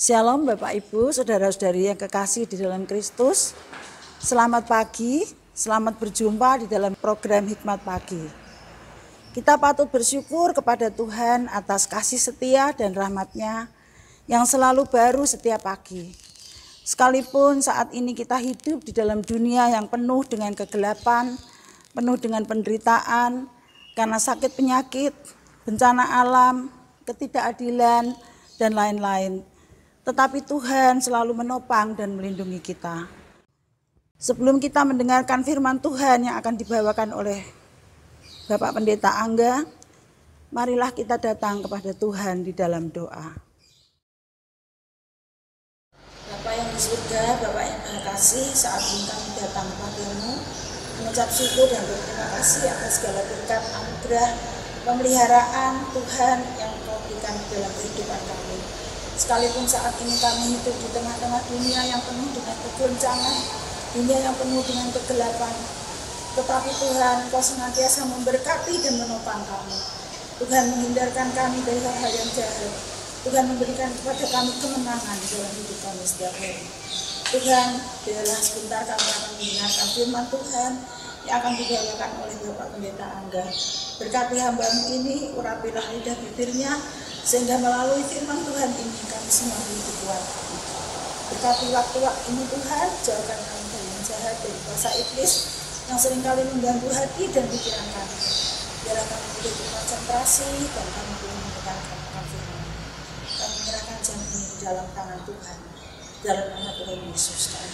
Shalom Bapak Ibu, Saudara-saudari yang kekasih di dalam Kristus. Selamat pagi, selamat berjumpa di dalam program Hikmat Pagi. Kita patut bersyukur kepada Tuhan atas kasih setia dan rahmatnya yang selalu baru setiap pagi. Sekalipun saat ini kita hidup di dalam dunia yang penuh dengan kegelapan, penuh dengan penderitaan, karena sakit penyakit, bencana alam, ketidakadilan, dan lain-lain tetapi Tuhan selalu menopang dan melindungi kita. Sebelum kita mendengarkan firman Tuhan yang akan dibawakan oleh Bapak Pendeta Angga, marilah kita datang kepada Tuhan di dalam doa. Bapak yang surga, Bapak yang Maha Kasih, saat ini kami datang kepadamu, mengucap syukur dan berterima kasih atas segala berkat anugerah pemeliharaan Tuhan yang kau berikan dalam kehidupan kami Sekalipun saat ini kami hidup di tengah-tengah dunia yang penuh dengan kegoncangan, dunia yang penuh dengan kegelapan. Tetapi Tuhan, Kau senantiasa memberkati dan menopang kami. Tuhan menghindarkan kami dari hal-hal yang jahat. Tuhan memberikan kepada kami kemenangan dalam hidup kami setiap hari. Tuhan, biarlah sebentar kami akan mendengarkan firman Tuhan yang akan dibawakan oleh Bapak Pendeta Angga. Berkati hambamu ini, urapilah lidah bibirnya, sehingga melalui firman Tuhan ini kami semua diberi kuat tetapi waktu-waktu ini Tuhan, jauhkan kami dari yang jahat, dari kuasa iblis yang seringkali mengganggu hati dan pikiran kami. Biarlah kami boleh berkonsentrasi dan kami pun mendengarkan akan firman. Kami menyerahkan jam ini dalam tangan Tuhan, dalam nama Tuhan Yesus. Tuhan.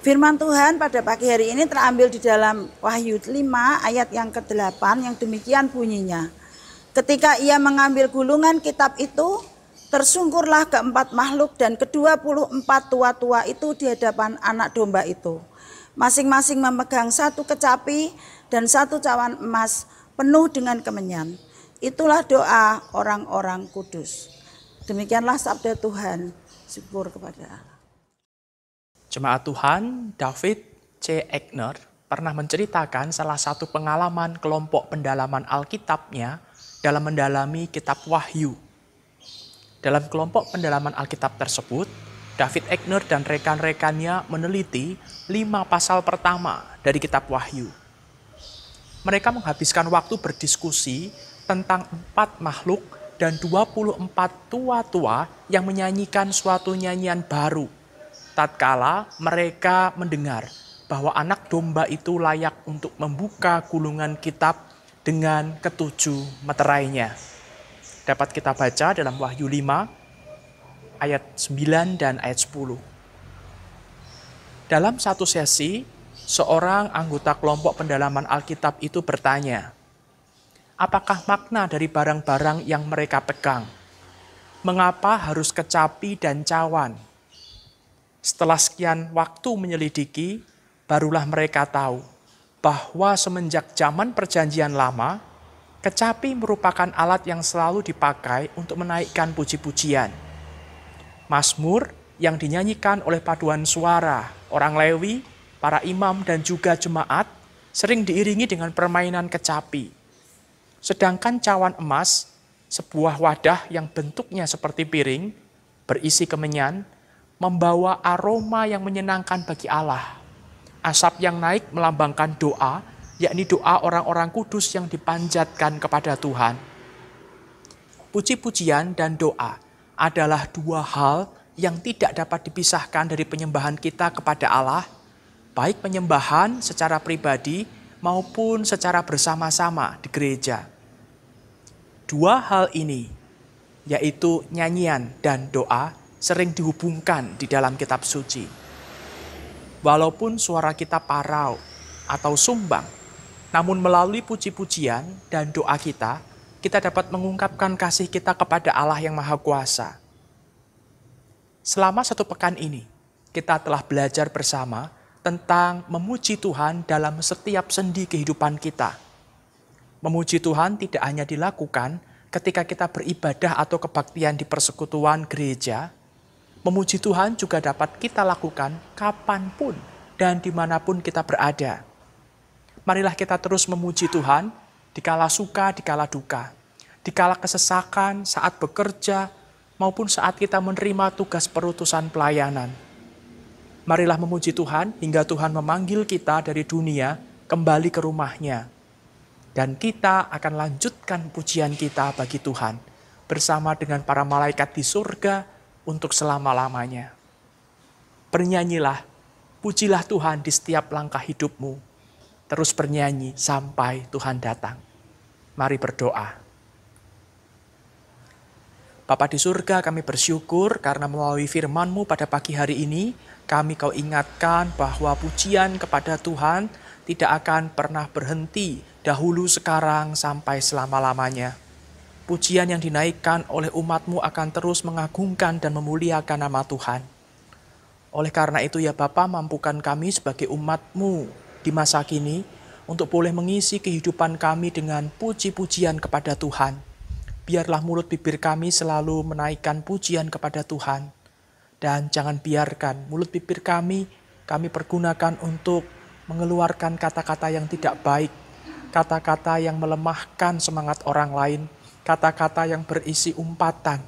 Firman Tuhan pada pagi hari ini terambil di dalam Wahyu 5 ayat yang ke-8 yang demikian bunyinya. Ketika ia mengambil gulungan kitab itu, tersungkurlah keempat makhluk dan kedua puluh empat tua-tua itu di hadapan anak domba itu. Masing-masing memegang satu kecapi dan satu cawan emas penuh dengan kemenyan. Itulah doa orang-orang kudus. Demikianlah sabda Tuhan. Syukur kepada Allah. Jemaat Tuhan, David C. Eckner pernah menceritakan salah satu pengalaman kelompok pendalaman Alkitabnya dalam mendalami kitab Wahyu. Dalam kelompok pendalaman Alkitab tersebut, David Eckner dan rekan-rekannya meneliti lima pasal pertama dari kitab Wahyu. Mereka menghabiskan waktu berdiskusi tentang empat makhluk dan 24 tua-tua yang menyanyikan suatu nyanyian baru – tatkala mereka mendengar bahwa anak domba itu layak untuk membuka gulungan kitab dengan ketujuh meterainya. Dapat kita baca dalam Wahyu 5 ayat 9 dan ayat 10. Dalam satu sesi, seorang anggota kelompok pendalaman Alkitab itu bertanya, apakah makna dari barang-barang yang mereka pegang? Mengapa harus kecapi dan cawan? Setelah sekian waktu menyelidiki, barulah mereka tahu bahwa semenjak zaman perjanjian lama, kecapi merupakan alat yang selalu dipakai untuk menaikkan puji-pujian. Masmur yang dinyanyikan oleh paduan suara, orang Lewi, para imam dan juga jemaat sering diiringi dengan permainan kecapi. Sedangkan cawan emas, sebuah wadah yang bentuknya seperti piring, berisi kemenyan, membawa aroma yang menyenangkan bagi Allah. Asap yang naik melambangkan doa, yakni doa orang-orang kudus yang dipanjatkan kepada Tuhan. Puji-pujian dan doa adalah dua hal yang tidak dapat dipisahkan dari penyembahan kita kepada Allah, baik penyembahan secara pribadi maupun secara bersama-sama di gereja. Dua hal ini, yaitu nyanyian dan doa, sering dihubungkan di dalam kitab suci. Walaupun suara kita parau atau sumbang, namun melalui puji-pujian dan doa kita, kita dapat mengungkapkan kasih kita kepada Allah yang Maha Kuasa. Selama satu pekan ini, kita telah belajar bersama tentang memuji Tuhan dalam setiap sendi kehidupan kita. Memuji Tuhan tidak hanya dilakukan ketika kita beribadah atau kebaktian di persekutuan gereja, Memuji Tuhan juga dapat kita lakukan kapanpun dan dimanapun kita berada. Marilah kita terus memuji Tuhan di dikala suka, di dikala duka, di dikala kesesakan, saat bekerja, maupun saat kita menerima tugas perutusan pelayanan. Marilah memuji Tuhan hingga Tuhan memanggil kita dari dunia kembali ke rumahnya. Dan kita akan lanjutkan pujian kita bagi Tuhan bersama dengan para malaikat di surga, untuk selama-lamanya. Bernyanyilah, pujilah Tuhan di setiap langkah hidupmu. Terus bernyanyi sampai Tuhan datang. Mari berdoa. Bapa di surga, kami bersyukur karena melalui firman-Mu pada pagi hari ini, kami kau ingatkan bahwa pujian kepada Tuhan tidak akan pernah berhenti dahulu sekarang sampai selama-lamanya. Pujian yang dinaikkan oleh umatmu akan terus mengagungkan dan memuliakan nama Tuhan. Oleh karena itu ya Bapa mampukan kami sebagai umatmu di masa kini untuk boleh mengisi kehidupan kami dengan puji-pujian kepada Tuhan. Biarlah mulut bibir kami selalu menaikkan pujian kepada Tuhan. Dan jangan biarkan mulut bibir kami kami pergunakan untuk mengeluarkan kata-kata yang tidak baik, kata-kata yang melemahkan semangat orang lain, kata-kata yang berisi umpatan.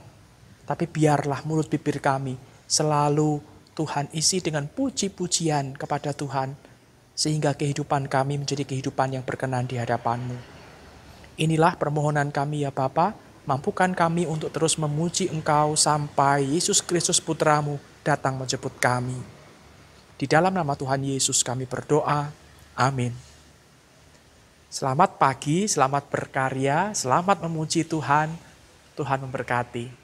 Tapi biarlah mulut bibir kami selalu Tuhan isi dengan puji-pujian kepada Tuhan. Sehingga kehidupan kami menjadi kehidupan yang berkenan di hadapanmu. Inilah permohonan kami ya Bapa, mampukan kami untuk terus memuji Engkau sampai Yesus Kristus Putramu datang menjemput kami. Di dalam nama Tuhan Yesus kami berdoa. Amin. Selamat pagi, selamat berkarya, selamat memuji Tuhan. Tuhan memberkati.